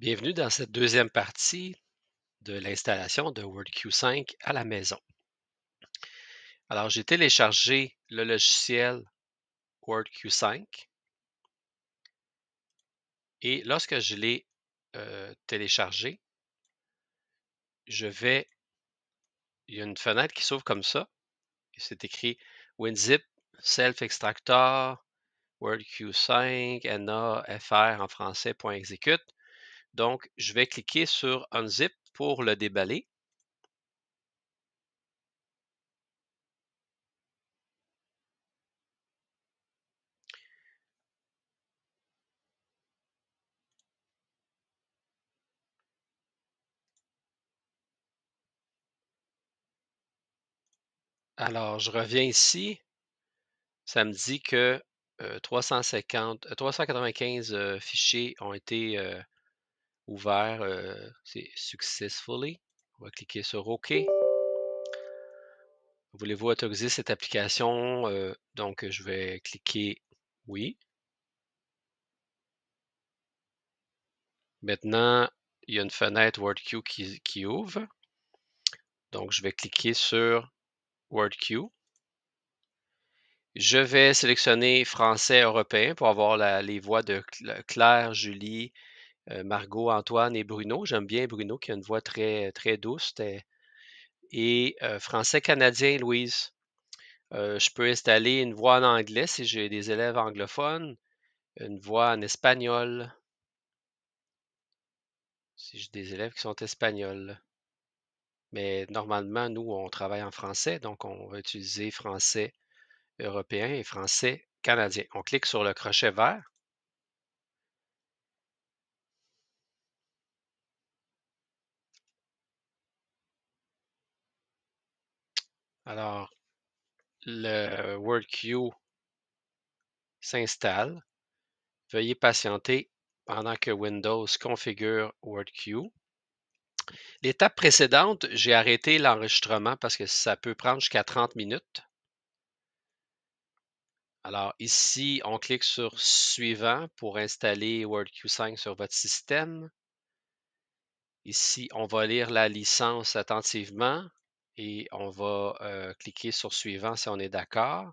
Bienvenue dans cette deuxième partie de l'installation de WordQ5 à la maison. Alors, j'ai téléchargé le logiciel WordQ5 et lorsque je l'ai euh, téléchargé, je vais. Il y a une fenêtre qui s'ouvre comme ça. C'est écrit WinZip Self Extractor WordQ5 NAFR FR en français.execute. Donc, je vais cliquer sur Unzip pour le déballer. Alors, je reviens ici. Ça me dit que 350, euh, 395 euh, euh, fichiers ont été ouvert, euh, c'est Successfully. On va cliquer sur OK. Voulez-vous autoriser cette application? Euh, donc, je vais cliquer Oui. Maintenant, il y a une fenêtre WordQ qui, qui ouvre. Donc, je vais cliquer sur WordQ. Je vais sélectionner français européen pour avoir les voix de Claire, Julie, euh, Margot, Antoine et Bruno. J'aime bien Bruno qui a une voix très, très douce. Et euh, français-canadien, Louise. Euh, je peux installer une voix en anglais si j'ai des élèves anglophones, une voix en espagnol si j'ai des élèves qui sont espagnols. Mais normalement, nous, on travaille en français, donc on va utiliser français européen et français canadien. On clique sur le crochet vert. Alors, le WordQ s'installe. Veuillez patienter pendant que Windows configure WordQ. L'étape précédente, j'ai arrêté l'enregistrement parce que ça peut prendre jusqu'à 30 minutes. Alors ici, on clique sur Suivant pour installer WordQ5 sur votre système. Ici, on va lire la licence attentivement et on va euh, cliquer sur suivant si on est d'accord.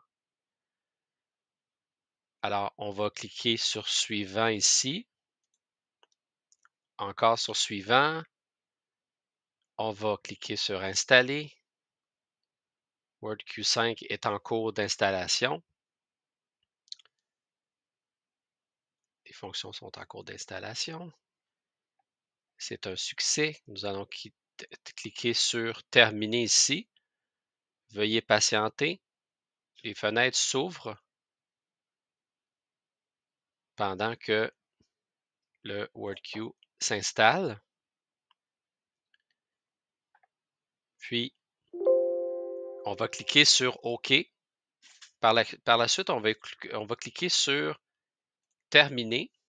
Alors, on va cliquer sur suivant ici. Encore sur suivant. On va cliquer sur installer. Word Q5 est en cours d'installation. Les fonctions sont en cours d'installation. C'est un succès. Nous allons quitter cliquez sur Terminer ici. Veuillez patienter. Les fenêtres s'ouvrent pendant que le WordQ s'installe. Puis, on va cliquer sur OK. Par la, suite, on va cliquer sur Terminer